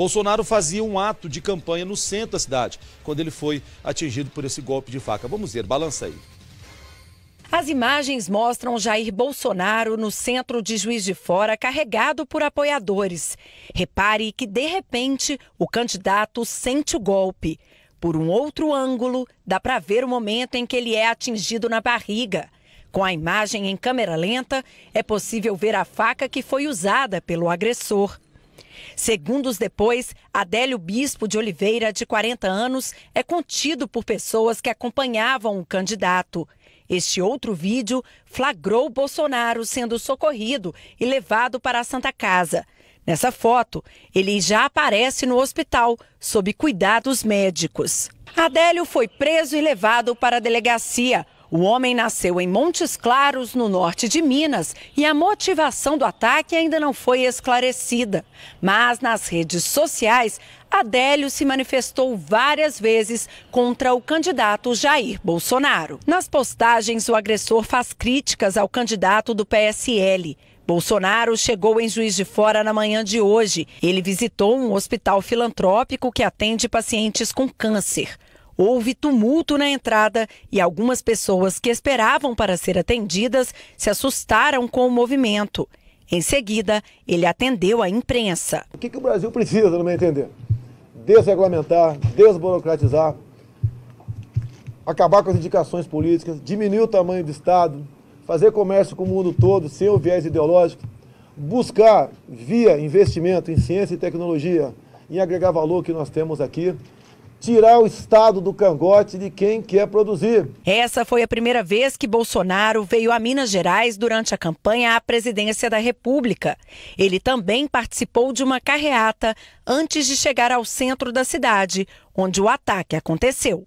Bolsonaro fazia um ato de campanha no centro da cidade, quando ele foi atingido por esse golpe de faca. Vamos ver, balança aí. As imagens mostram Jair Bolsonaro no centro de Juiz de Fora, carregado por apoiadores. Repare que, de repente, o candidato sente o golpe. Por um outro ângulo, dá para ver o momento em que ele é atingido na barriga. Com a imagem em câmera lenta, é possível ver a faca que foi usada pelo agressor. Segundos depois, Adélio Bispo de Oliveira, de 40 anos, é contido por pessoas que acompanhavam o candidato. Este outro vídeo flagrou Bolsonaro sendo socorrido e levado para a Santa Casa. Nessa foto, ele já aparece no hospital, sob cuidados médicos. Adélio foi preso e levado para a delegacia, o homem nasceu em Montes Claros, no norte de Minas, e a motivação do ataque ainda não foi esclarecida. Mas nas redes sociais, Adélio se manifestou várias vezes contra o candidato Jair Bolsonaro. Nas postagens, o agressor faz críticas ao candidato do PSL. Bolsonaro chegou em Juiz de Fora na manhã de hoje. Ele visitou um hospital filantrópico que atende pacientes com câncer. Houve tumulto na entrada e algumas pessoas que esperavam para ser atendidas se assustaram com o movimento. Em seguida, ele atendeu a imprensa. O que, que o Brasil precisa, no meu entender? Desregulamentar, desburocratizar, acabar com as indicações políticas, diminuir o tamanho do Estado, fazer comércio com o mundo todo sem o viés ideológico, buscar via investimento em ciência e tecnologia em agregar valor que nós temos aqui, tirar o Estado do cangote de quem quer produzir. Essa foi a primeira vez que Bolsonaro veio a Minas Gerais durante a campanha à presidência da República. Ele também participou de uma carreata antes de chegar ao centro da cidade, onde o ataque aconteceu.